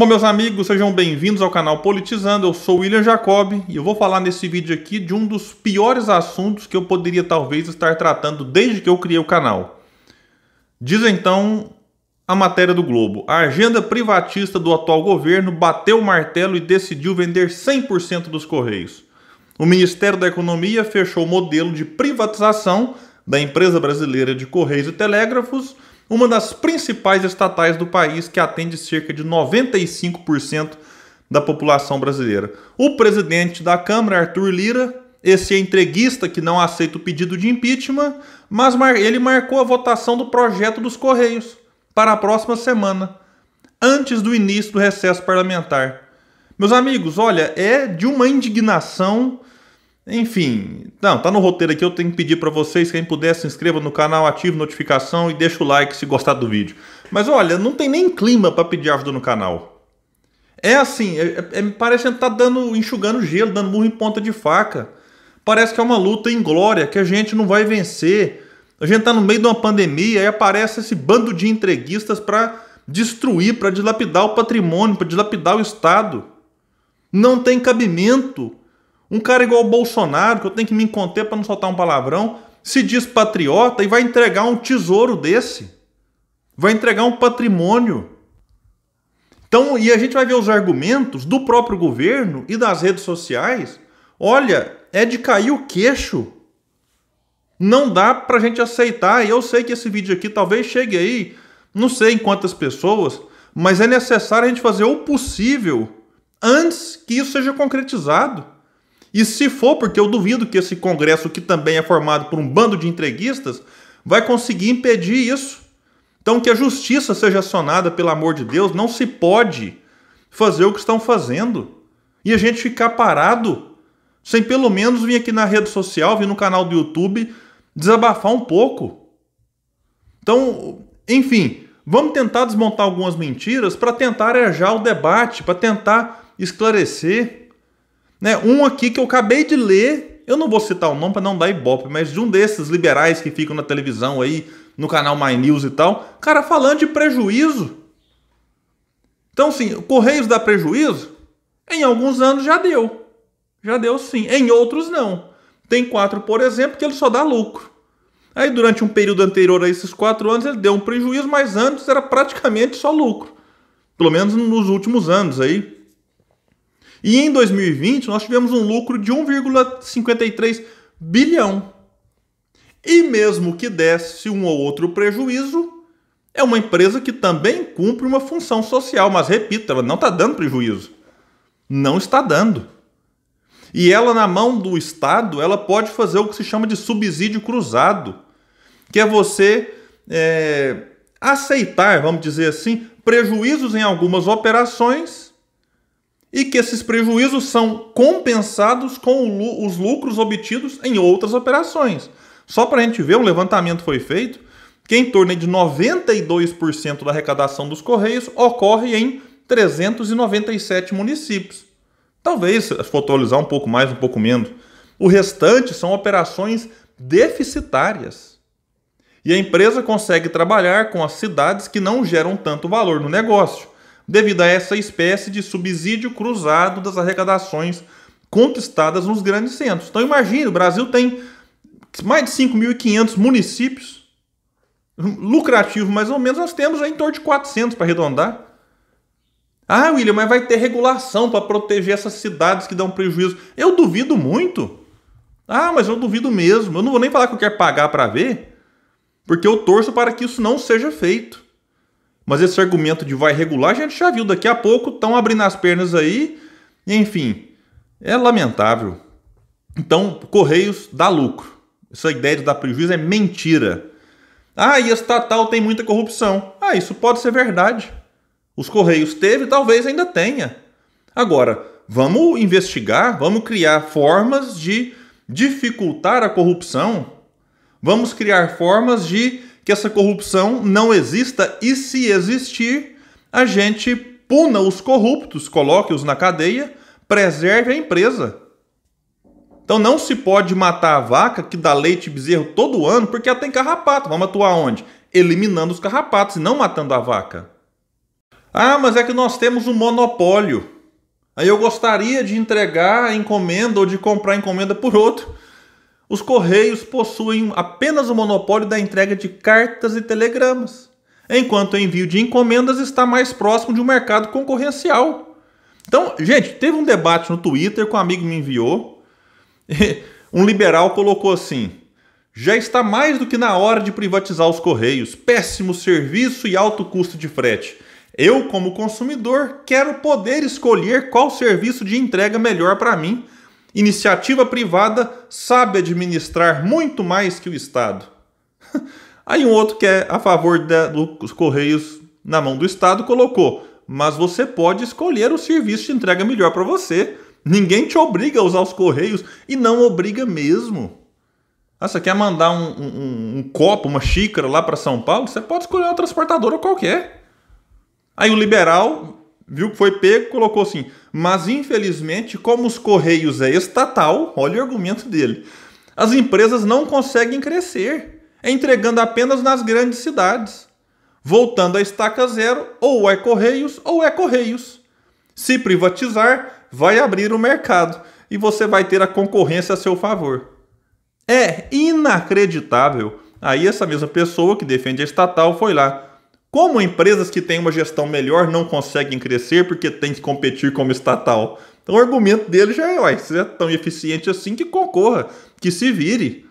Bom, meus amigos, sejam bem-vindos ao canal Politizando. Eu sou William Jacob e eu vou falar nesse vídeo aqui de um dos piores assuntos que eu poderia talvez estar tratando desde que eu criei o canal. Diz então a matéria do Globo. A agenda privatista do atual governo bateu o martelo e decidiu vender 100% dos Correios. O Ministério da Economia fechou o modelo de privatização da empresa brasileira de Correios e Telégrafos uma das principais estatais do país que atende cerca de 95% da população brasileira. O presidente da Câmara, Arthur Lira, esse é entreguista que não aceita o pedido de impeachment, mas ele marcou a votação do projeto dos Correios para a próxima semana, antes do início do recesso parlamentar. Meus amigos, olha, é de uma indignação enfim, não, tá no roteiro aqui, eu tenho que pedir para vocês, quem puder, se inscreva no canal, ative notificação e deixa o like se gostar do vídeo. Mas olha, não tem nem clima para pedir ajuda no canal. É assim, é, é, é, parece que a gente tá dando, enxugando gelo, dando murro em ponta de faca. Parece que é uma luta em glória, que a gente não vai vencer. A gente tá no meio de uma pandemia e aparece esse bando de entreguistas para destruir, para dilapidar o patrimônio, para dilapidar o Estado. Não tem cabimento um cara igual o Bolsonaro, que eu tenho que me conter para não soltar um palavrão, se diz patriota e vai entregar um tesouro desse. Vai entregar um patrimônio. Então, e a gente vai ver os argumentos do próprio governo e das redes sociais. Olha, é de cair o queixo. Não dá para a gente aceitar. E eu sei que esse vídeo aqui talvez chegue aí, não sei em quantas pessoas, mas é necessário a gente fazer o possível antes que isso seja concretizado. E se for, porque eu duvido que esse Congresso, que também é formado por um bando de entreguistas, vai conseguir impedir isso. Então, que a justiça seja acionada, pelo amor de Deus, não se pode fazer o que estão fazendo e a gente ficar parado, sem pelo menos vir aqui na rede social, vir no canal do YouTube, desabafar um pouco. Então, enfim, vamos tentar desmontar algumas mentiras para tentar arejar o debate, para tentar esclarecer. Né? Um aqui que eu acabei de ler, eu não vou citar o nome para não dar ibope, mas de um desses liberais que ficam na televisão aí, no canal My News e tal, cara falando de prejuízo. Então, assim, Correios dá prejuízo? Em alguns anos já deu. Já deu sim. Em outros, não. Tem quatro, por exemplo, que ele só dá lucro. Aí, durante um período anterior a esses quatro anos, ele deu um prejuízo, mas antes era praticamente só lucro. Pelo menos nos últimos anos aí. E em 2020 nós tivemos um lucro de 1,53 bilhão. E mesmo que desse um ou outro prejuízo, é uma empresa que também cumpre uma função social, mas repito, ela não está dando prejuízo. Não está dando. E ela, na mão do Estado, ela pode fazer o que se chama de subsídio cruzado, que é você é, aceitar, vamos dizer assim, prejuízos em algumas operações e que esses prejuízos são compensados com os lucros obtidos em outras operações. Só para a gente ver, um levantamento foi feito que em torno de 92% da arrecadação dos Correios ocorre em 397 municípios. Talvez, se atualizar um pouco mais, um pouco menos. O restante são operações deficitárias. E a empresa consegue trabalhar com as cidades que não geram tanto valor no negócio devido a essa espécie de subsídio cruzado das arrecadações conquistadas nos grandes centros. Então imagine, o Brasil tem mais de 5.500 municípios lucrativos, mais ou menos, nós temos em torno de 400 para arredondar. Ah, William, mas vai ter regulação para proteger essas cidades que dão prejuízo. Eu duvido muito. Ah, mas eu duvido mesmo. Eu não vou nem falar que eu quero pagar para ver, porque eu torço para que isso não seja feito. Mas esse argumento de vai regular, a gente já viu daqui a pouco, estão abrindo as pernas aí. Enfim, é lamentável. Então, Correios dá lucro. Essa ideia de dar prejuízo é mentira. Ah, e a estatal tem muita corrupção. Ah, isso pode ser verdade. Os Correios teve, talvez ainda tenha. Agora, vamos investigar, vamos criar formas de dificultar a corrupção. Vamos criar formas de que essa corrupção não exista e, se existir, a gente puna os corruptos, coloque-os na cadeia, preserve a empresa. Então não se pode matar a vaca que dá leite e bezerro todo ano porque ela tem carrapato. Vamos atuar onde? Eliminando os carrapatos e não matando a vaca. Ah, mas é que nós temos um monopólio. Aí eu gostaria de entregar a encomenda ou de comprar a encomenda por outro. Os Correios possuem apenas o monopólio da entrega de cartas e telegramas, enquanto o envio de encomendas está mais próximo de um mercado concorrencial. Então, gente, teve um debate no Twitter que um amigo me enviou. um liberal colocou assim: já está mais do que na hora de privatizar os Correios. Péssimo serviço e alto custo de frete. Eu, como consumidor, quero poder escolher qual serviço de entrega melhor para mim Iniciativa privada sabe administrar muito mais que o Estado. Aí um outro que é a favor dos Correios na mão do Estado colocou: mas você pode escolher o serviço de entrega melhor para você. Ninguém te obriga a usar os Correios e não obriga mesmo. Ah, você quer mandar um, um, um copo, uma xícara lá para São Paulo? Você pode escolher uma transportadora qualquer. Aí o liberal viu que foi pego, colocou assim. Mas infelizmente, como os Correios é estatal, olha o argumento dele. As empresas não conseguem crescer, entregando apenas nas grandes cidades. Voltando à estaca zero, ou é Correios ou é Correios. Se privatizar, vai abrir o mercado e você vai ter a concorrência a seu favor. É inacreditável. Aí essa mesma pessoa que defende a estatal foi lá como empresas que têm uma gestão melhor não conseguem crescer porque têm que competir como estatal? Então o argumento dele já é, ué, se é tão eficiente assim que concorra, que se vire.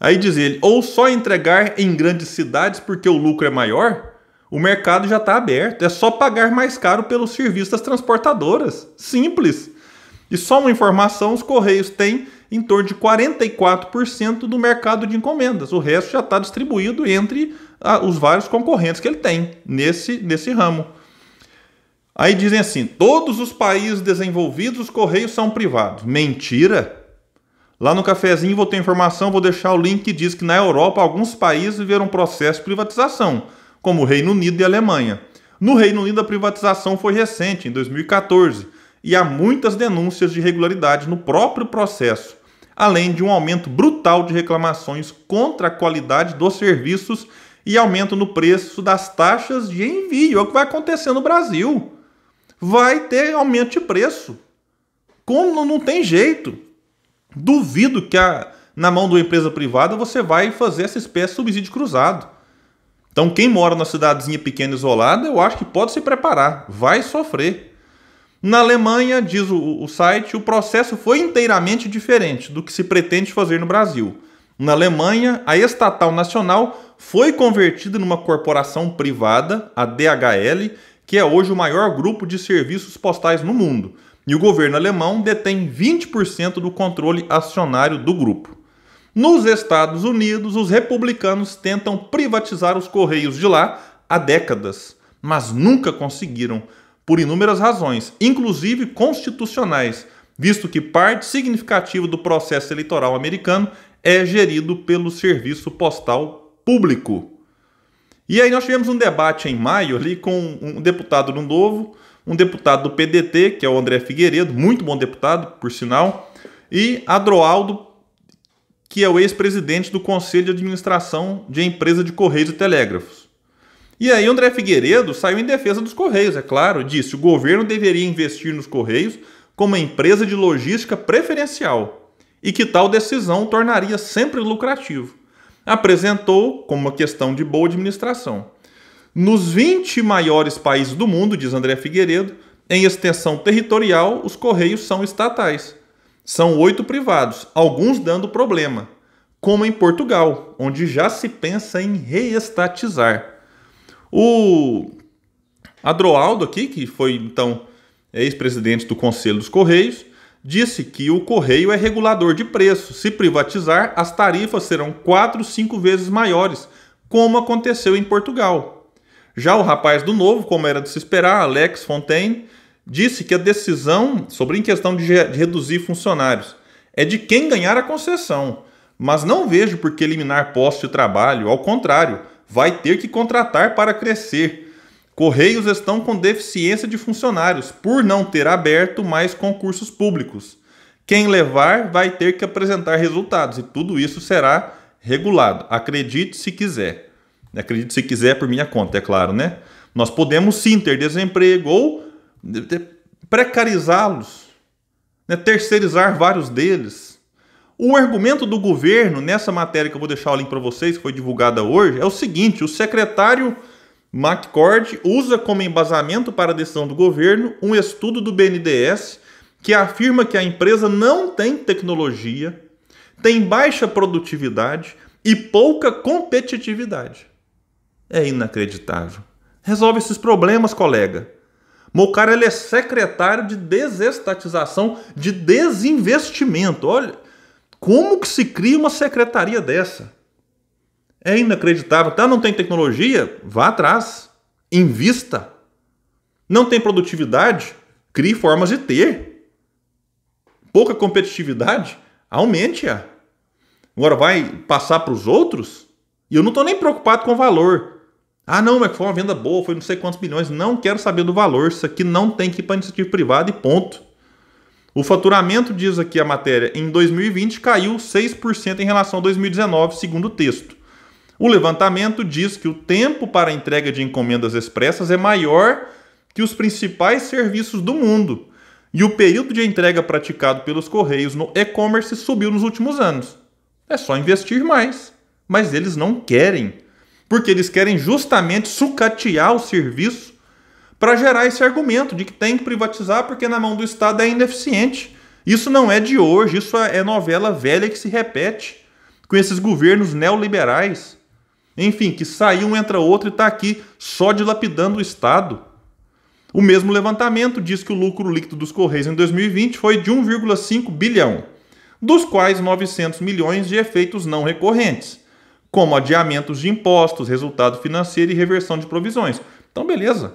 Aí diz ele, ou só entregar em grandes cidades porque o lucro é maior, o mercado já está aberto, é só pagar mais caro pelos serviços das transportadoras. Simples. E só uma informação, os Correios têm em torno de 44% do mercado de encomendas. O resto já está distribuído entre os vários concorrentes que ele tem nesse, nesse ramo. Aí dizem assim: todos os países desenvolvidos, os correios são privados. Mentira! Lá no cafezinho vou ter informação, vou deixar o link que diz que na Europa alguns países viveram um processo de privatização, como o Reino Unido e Alemanha. No Reino Unido a privatização foi recente, em 2014, e há muitas denúncias de irregularidades no próprio processo, além de um aumento brutal de reclamações contra a qualidade dos serviços e aumento no preço das taxas de envio. É o que vai acontecer no Brasil. Vai ter aumento de preço. Como não tem jeito. Duvido que a, na mão de uma empresa privada você vai fazer essa espécie de subsídio cruzado. Então, quem mora numa cidadezinha pequena isolada, eu acho que pode se preparar, vai sofrer. Na Alemanha, diz o, o site, o processo foi inteiramente diferente do que se pretende fazer no Brasil. Na Alemanha, a estatal nacional foi convertida numa corporação privada, a DHL, que é hoje o maior grupo de serviços postais no mundo. E o governo alemão detém 20% do controle acionário do grupo. Nos Estados Unidos, os republicanos tentam privatizar os correios de lá há décadas, mas nunca conseguiram, por inúmeras razões, inclusive constitucionais, visto que parte significativa do processo eleitoral americano é gerido pelo Serviço Postal Público. E aí nós tivemos um debate em maio ali com um deputado do Novo, um deputado do PDT, que é o André Figueiredo, muito bom deputado, por sinal, e Adroaldo, que é o ex-presidente do Conselho de Administração de Empresa de Correios e Telégrafos. E aí André Figueiredo saiu em defesa dos Correios, é claro, disse o governo deveria investir nos Correios como empresa de logística preferencial e que tal decisão tornaria sempre lucrativo. Apresentou como uma questão de boa administração. Nos 20 maiores países do mundo, diz André Figueiredo, em extensão territorial, os correios são estatais. São oito privados, alguns dando problema, como em Portugal, onde já se pensa em reestatizar. O Adroaldo aqui, que foi então ex-presidente do Conselho dos Correios, disse que o correio é regulador de preço. Se privatizar, as tarifas serão 4, 5 vezes maiores, como aconteceu em Portugal. Já o rapaz do Novo, como era de se esperar, Alex Fontaine, disse que a decisão sobre em questão de, de reduzir funcionários é de quem ganhar a concessão, mas não vejo por que eliminar postos de trabalho, ao contrário, vai ter que contratar para crescer. Correios estão com deficiência de funcionários por não ter aberto mais concursos públicos. Quem levar vai ter que apresentar resultados e tudo isso será regulado. Acredite se quiser. Acredite se quiser por minha conta, é claro, né? Nós podemos sim ter desemprego ou precarizá-los, né? terceirizar vários deles. O argumento do governo nessa matéria que eu vou deixar o link para vocês, que foi divulgada hoje, é o seguinte: o secretário MacCord usa como embasamento para a decisão do governo um estudo do BNDES que afirma que a empresa não tem tecnologia, tem baixa produtividade e pouca competitividade. É inacreditável. Resolve esses problemas, colega. Mocara é secretário de desestatização, de desinvestimento. Olha, como que se cria uma secretaria dessa? É inacreditável. Tá, não tem tecnologia? Vá atrás. Invista. Não tem produtividade? Crie formas de ter. Pouca competitividade? Aumente-a. Agora vai passar para os outros? E eu não estou nem preocupado com o valor. Ah, não, mas foi uma venda boa, foi não sei quantos bilhões. Não quero saber do valor. Isso aqui não tem que ir para iniciativa privada e ponto. O faturamento, diz aqui a matéria, em 2020 caiu 6% em relação a 2019, segundo o texto. O levantamento diz que o tempo para entrega de encomendas expressas é maior que os principais serviços do mundo. E o período de entrega praticado pelos correios no e-commerce subiu nos últimos anos. É só investir mais. Mas eles não querem, porque eles querem justamente sucatear o serviço para gerar esse argumento de que tem que privatizar porque na mão do Estado é ineficiente. Isso não é de hoje, isso é novela velha que se repete com esses governos neoliberais. Enfim, que sai um, entra outro e está aqui só dilapidando o Estado. O mesmo levantamento diz que o lucro líquido dos Correios em 2020 foi de 1,5 bilhão, dos quais 900 milhões de efeitos não recorrentes, como adiamentos de impostos, resultado financeiro e reversão de provisões. Então, beleza.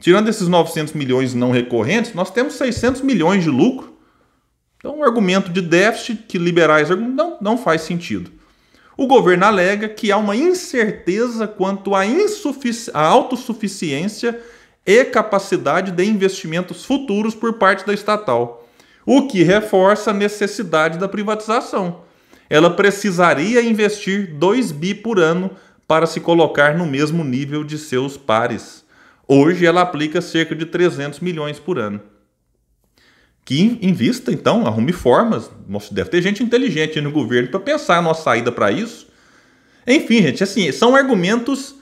Tirando esses 900 milhões não recorrentes, nós temos 600 milhões de lucro. Então, o argumento de déficit que liberais não, não faz sentido o governo alega que há uma incerteza quanto à, à autossuficiência e capacidade de investimentos futuros por parte da estatal, o que reforça a necessidade da privatização. Ela precisaria investir 2 bi por ano para se colocar no mesmo nível de seus pares. Hoje ela aplica cerca de 300 milhões por ano que invista, então, arrume formas. Nossa, deve ter gente inteligente no governo para pensar a nossa saída para isso. Enfim, gente, assim, são argumentos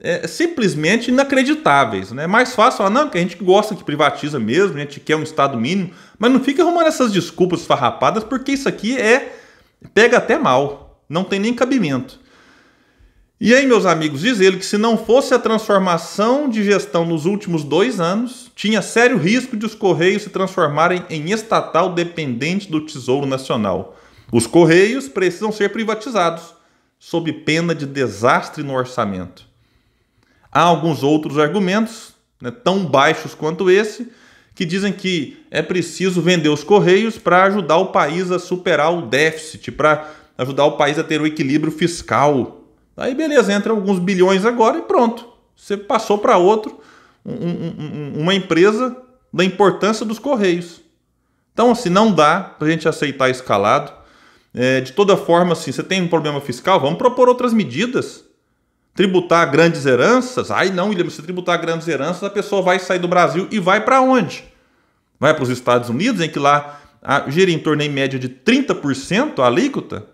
é, simplesmente inacreditáveis. É né? mais fácil falar, não, que a gente gosta que privatiza mesmo, a gente quer um Estado mínimo, mas não fica arrumando essas desculpas farrapadas, porque isso aqui é. pega até mal, não tem nem cabimento. E aí, meus amigos, diz ele que se não fosse a transformação de gestão nos últimos dois anos, tinha sério risco de os Correios se transformarem em estatal dependente do Tesouro Nacional. Os Correios precisam ser privatizados, sob pena de desastre no orçamento. Há alguns outros argumentos, né, tão baixos quanto esse, que dizem que é preciso vender os Correios para ajudar o país a superar o déficit, para ajudar o país a ter o equilíbrio fiscal Aí beleza, entra alguns bilhões agora e pronto. Você passou para outro um, um, uma empresa da importância dos Correios. Então, assim, não dá para a gente aceitar escalado. É, de toda forma, assim, você tem um problema fiscal, vamos propor outras medidas. Tributar grandes heranças? Ai não, William, se tributar grandes heranças, a pessoa vai sair do Brasil e vai para onde? Vai para os Estados Unidos, em que lá gira em torno em média de 30% a alíquota?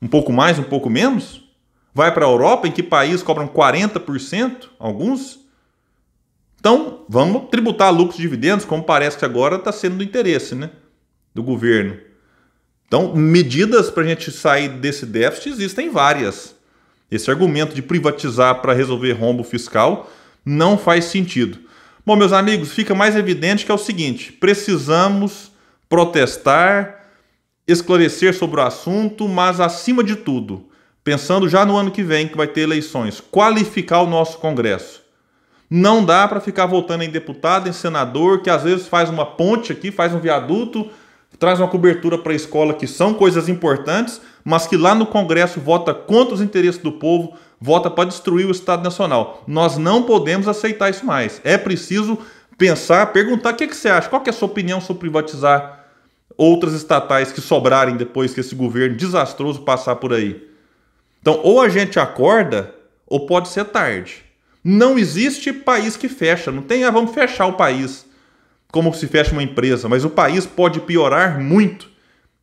Um pouco mais, um pouco menos? Vai para a Europa, em que países cobram 40%, alguns. Então, vamos tributar lucros e dividendos, como parece que agora está sendo do interesse né? do governo. Então, medidas para a gente sair desse déficit existem várias. Esse argumento de privatizar para resolver rombo fiscal não faz sentido. Bom, meus amigos, fica mais evidente que é o seguinte: precisamos protestar, esclarecer sobre o assunto, mas acima de tudo, pensando já no ano que vem, que vai ter eleições, qualificar o nosso Congresso. Não dá para ficar voltando em deputado, em senador, que às vezes faz uma ponte aqui, faz um viaduto, traz uma cobertura para a escola, que são coisas importantes, mas que lá no Congresso vota contra os interesses do povo, vota para destruir o Estado Nacional. Nós não podemos aceitar isso mais. É preciso pensar, perguntar o que, é que você acha, qual é a sua opinião sobre privatizar outras estatais que sobrarem depois que esse governo desastroso passar por aí. Então, ou a gente acorda, ou pode ser tarde. Não existe país que fecha. Não tem, ah, vamos fechar o país, como se fecha uma empresa. Mas o país pode piorar muito.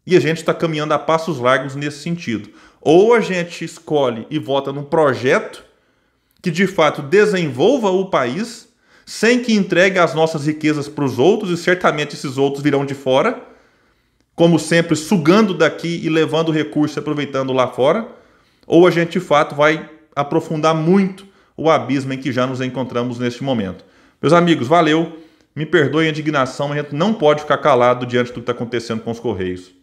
E a gente está caminhando a passos largos nesse sentido. Ou a gente escolhe e vota num projeto que de fato desenvolva o país, sem que entregue as nossas riquezas para os outros, e certamente esses outros virão de fora, como sempre, sugando daqui e levando recursos, e aproveitando lá fora ou a gente de fato vai aprofundar muito o abismo em que já nos encontramos neste momento. Meus amigos, valeu. Me perdoem a indignação, a gente não pode ficar calado diante do que está acontecendo com os Correios.